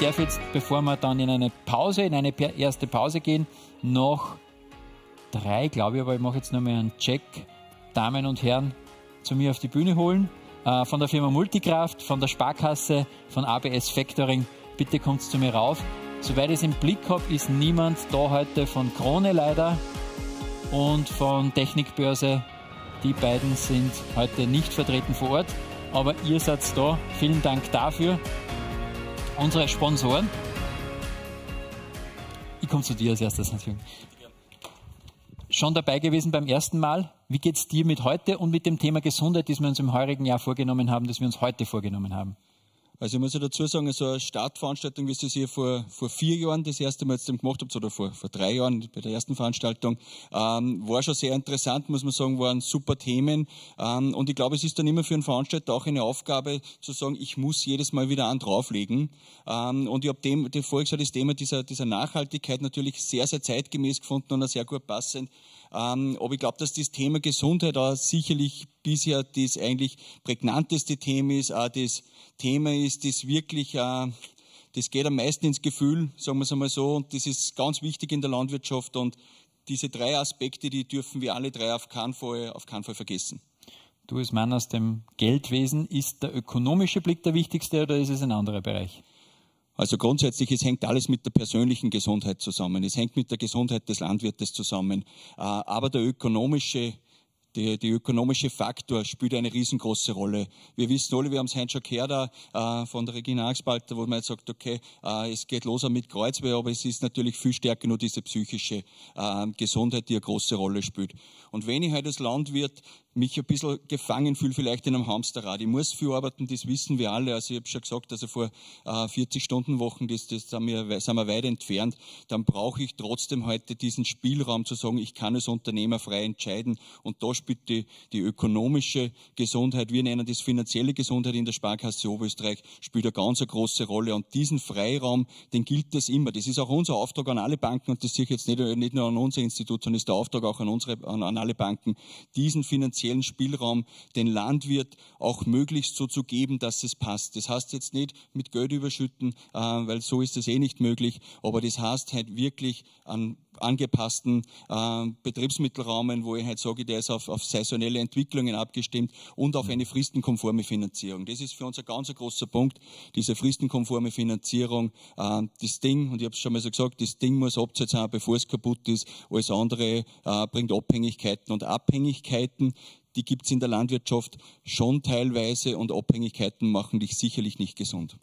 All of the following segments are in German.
ich darf jetzt, bevor wir dann in eine Pause, in eine erste Pause gehen, noch drei, glaube ich, aber ich mache jetzt nochmal einen Check, Damen und Herren, zu mir auf die Bühne holen. Äh, von der Firma Multikraft, von der Sparkasse, von ABS Factoring. Bitte kommt zu mir rauf. Soweit ich es im Blick habe, ist niemand da heute von Krone leider und von Technikbörse. Die beiden sind heute nicht vertreten vor Ort, aber ihr seid da. Vielen Dank dafür unsere Sponsoren. Ich komme zu dir als erstes. Schon dabei gewesen beim ersten Mal. Wie geht es dir mit heute und mit dem Thema Gesundheit, das wir uns im heurigen Jahr vorgenommen haben, das wir uns heute vorgenommen haben? Also ich muss ja dazu sagen, so eine Startveranstaltung, wie es hier vor, vor vier Jahren das erste Mal jetzt gemacht habt, oder vor, vor drei Jahren bei der ersten Veranstaltung, ähm, war schon sehr interessant, muss man sagen, waren super Themen. Ähm, und ich glaube, es ist dann immer für einen Veranstalter auch eine Aufgabe zu sagen, ich muss jedes Mal wieder einen drauflegen. Ähm, und ich habe dem, dem vorher gesagt, das Thema dieser, dieser Nachhaltigkeit natürlich sehr, sehr zeitgemäß gefunden und auch sehr gut passend ähm, aber ich glaube, dass das Thema Gesundheit auch sicherlich bisher das eigentlich prägnanteste Thema ist, auch das Thema ist, das wirklich äh, das geht am meisten ins Gefühl, sagen wir es einmal so, und das ist ganz wichtig in der Landwirtschaft und diese drei Aspekte, die dürfen wir alle drei auf keinen Fall, auf keinen Fall vergessen. Du als Mann aus dem Geldwesen, ist der ökonomische Blick der wichtigste oder ist es ein anderer Bereich? Also grundsätzlich, es hängt alles mit der persönlichen Gesundheit zusammen. Es hängt mit der Gesundheit des Landwirtes zusammen. Äh, aber der ökonomische der, der ökonomische Faktor spielt eine riesengroße Rolle. Wir wissen alle, wir haben es heute schon gehört von der Regina Axbalter, wo man jetzt sagt, okay, äh, es geht los mit Kreuzweh, aber es ist natürlich viel stärker nur diese psychische äh, Gesundheit, die eine große Rolle spielt. Und wenn ich heute halt als Landwirt mich ein bisschen gefangen fühle, vielleicht in einem Hamsterrad. Ich muss viel arbeiten, das wissen wir alle. Also ich habe schon gesagt, also vor äh, 40 Stunden Wochen, das, das sind, wir, sind wir weit entfernt. Dann brauche ich trotzdem heute diesen Spielraum zu sagen, ich kann als Unternehmer frei entscheiden. Und da spielt die, die ökonomische Gesundheit, wir nennen das finanzielle Gesundheit in der Sparkasse Oberösterreich, spielt eine ganz eine große Rolle. Und diesen Freiraum, den gilt das immer. Das ist auch unser Auftrag an alle Banken und das sehe ich jetzt nicht, nicht nur an unser Institut, sondern ist der Auftrag auch an, unsere, an, an alle Banken, diesen finanziellen finanziellen Spielraum den Landwirt auch möglichst so zu geben, dass es passt. Das heißt jetzt nicht mit Geld überschütten, äh, weil so ist es eh nicht möglich, aber das heißt halt wirklich an angepassten äh, Betriebsmittelrahmen, wo ich halt sage, der ist auf, auf saisonelle Entwicklungen abgestimmt und auf eine fristenkonforme Finanzierung. Das ist für uns ein ganz großer Punkt, diese fristenkonforme Finanzierung. Äh, das Ding, und ich habe es schon mal so gesagt, das Ding muss abzahlt bevor es kaputt ist. Alles andere äh, bringt Abhängigkeiten und Abhängigkeiten die gibt es in der Landwirtschaft schon teilweise und Abhängigkeiten machen dich sicherlich nicht gesund.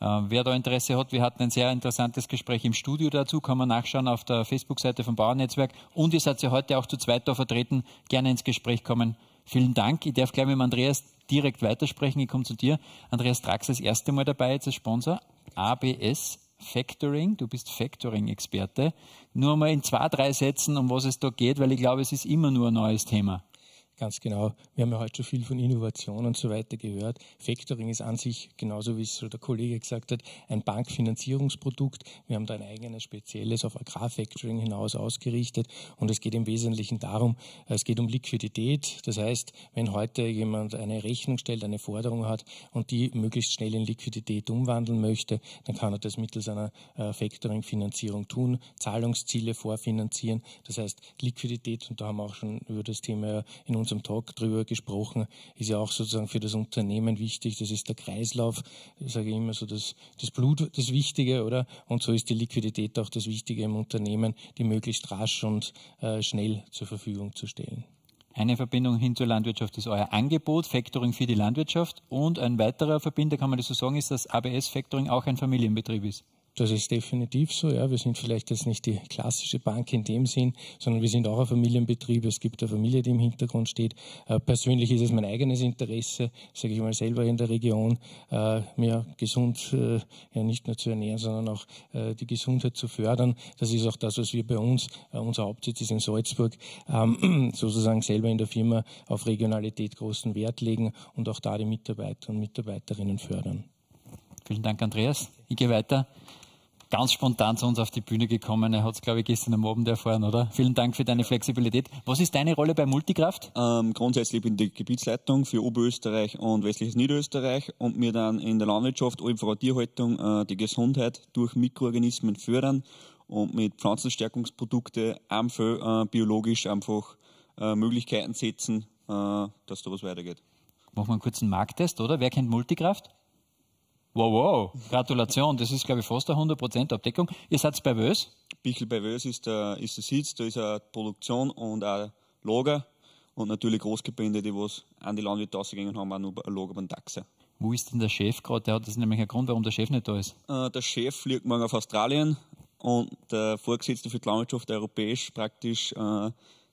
Äh, wer da Interesse hat, wir hatten ein sehr interessantes Gespräch im Studio dazu, kann man nachschauen auf der Facebook-Seite vom Bauernnetzwerk. Und ihr seid ja heute auch zu zweit da vertreten, gerne ins Gespräch kommen. Vielen Dank. Ich darf gleich mit Andreas direkt weitersprechen. Ich komme zu dir. Andreas Drax ist das erste Mal dabei jetzt als Sponsor. ABS Factoring. Du bist Factoring-Experte. Nur mal in zwei, drei Sätzen, um was es da geht, weil ich glaube, es ist immer nur ein neues Thema. Ganz genau. Wir haben ja heute schon viel von Innovation und so weiter gehört. Factoring ist an sich, genauso wie es so der Kollege gesagt hat, ein Bankfinanzierungsprodukt. Wir haben da ein eigenes spezielles auf Agrarfactoring hinaus ausgerichtet. Und es geht im Wesentlichen darum, es geht um Liquidität. Das heißt, wenn heute jemand eine Rechnung stellt, eine Forderung hat und die möglichst schnell in Liquidität umwandeln möchte, dann kann er das mittels einer äh, Factoring-Finanzierung tun, Zahlungsziele vorfinanzieren. Das heißt, Liquidität, und da haben wir auch schon über das Thema in haben zum Tag darüber gesprochen, ist ja auch sozusagen für das Unternehmen wichtig. Das ist der Kreislauf, ich sage immer so, das, das Blut das Wichtige, oder? Und so ist die Liquidität auch das Wichtige im Unternehmen, die möglichst rasch und äh, schnell zur Verfügung zu stellen. Eine Verbindung hin zur Landwirtschaft ist euer Angebot, Factoring für die Landwirtschaft. Und ein weiterer Verbinder, kann man das so sagen, ist, dass ABS Factoring auch ein Familienbetrieb ist. Das ist definitiv so. Ja. Wir sind vielleicht jetzt nicht die klassische Bank in dem Sinn, sondern wir sind auch ein Familienbetrieb. Es gibt eine Familie, die im Hintergrund steht. Äh, persönlich ist es mein eigenes Interesse, sage ich mal selber in der Region, äh, mehr gesund äh, ja, nicht nur zu ernähren, sondern auch äh, die Gesundheit zu fördern. Das ist auch das, was wir bei uns, äh, unser Hauptsitz ist in Salzburg, ähm, sozusagen selber in der Firma auf Regionalität großen Wert legen und auch da die Mitarbeiter und Mitarbeiterinnen fördern. Vielen Dank, Andreas. Ich gehe weiter ganz spontan zu uns auf die Bühne gekommen. Er hat es, glaube ich, gestern am Abend erfahren, oder? Vielen Dank für deine Flexibilität. Was ist deine Rolle bei Multikraft? Ähm, grundsätzlich bin ich die Gebietsleitung für Oberösterreich und westliches Niederösterreich und mir dann in der Landwirtschaft, auch in der Tierhaltung, äh, die Gesundheit durch Mikroorganismen fördern und mit Pflanzenstärkungsprodukten einfach äh, biologisch einfach äh, Möglichkeiten setzen, äh, dass da was weitergeht. Machen wir einen kurzen Markttest, oder? Wer kennt Multikraft? Wow, wow, Gratulation, das ist, glaube ich, fast eine 100% Abdeckung. Ihr seid bei Wös? Bichl bei Wös ist der, ist der Sitz, da ist eine Produktion und ein Lager und natürlich Großgebände, die was an die Landwirte rausgegangen haben, auch nur ein Lager beim Dachse. Wo ist denn der Chef gerade? Der hat das nämlich ein Grund, warum der Chef nicht da ist. Äh, der Chef fliegt morgen auf Australien und der Vorgesetzte für die Landwirtschaft der europäisch praktisch, äh,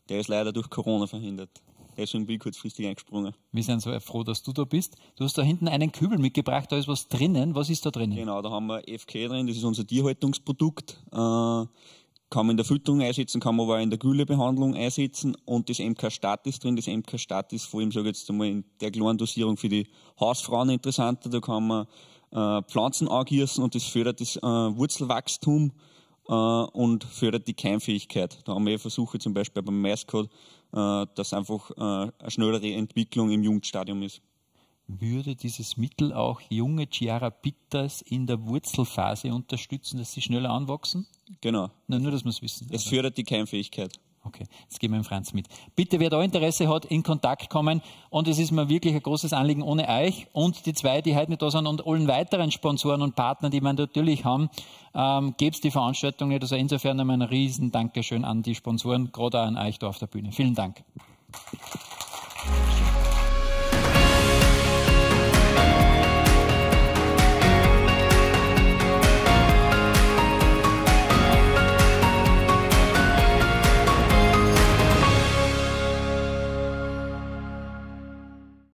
der ist leider durch Corona verhindert deswegen bin ich kurzfristig eingesprungen. Wir sind so froh, dass du da bist. Du hast da hinten einen Kübel mitgebracht, da ist was drinnen. Was ist da drinnen? Genau, da haben wir FK drin, das ist unser Tierhaltungsprodukt. Äh, kann man in der Fütterung einsetzen, kann man aber auch in der Güllebehandlung einsetzen und das MK Stat ist drin. Das MK Stat ist vor allem, sage ich jetzt einmal, in der kleinen Dosierung für die Hausfrauen interessanter. Da kann man äh, Pflanzen angießen und das fördert das äh, Wurzelwachstum äh, und fördert die Keimfähigkeit. Da haben wir Versuche zum Beispiel beim Maiscode, äh, dass einfach äh, eine schnellere Entwicklung im Jugendstadium ist. Würde dieses Mittel auch junge Chiara Pittas in der Wurzelphase unterstützen, dass sie schneller anwachsen? Genau. Na, nur, dass wir es wissen. Es fördert die Keimfähigkeit. Okay, jetzt geben wir dem Franz mit. Bitte, wer da Interesse hat, in Kontakt kommen. Und es ist mir wirklich ein großes Anliegen ohne euch und die zwei, die heute nicht da sind und allen weiteren Sponsoren und Partnern, die wir natürlich haben, ähm, gäbe es die Veranstaltung nicht. Also insofern einmal ein riesen Dankeschön an die Sponsoren, gerade auch an euch da auf der Bühne. Vielen Dank. Applaus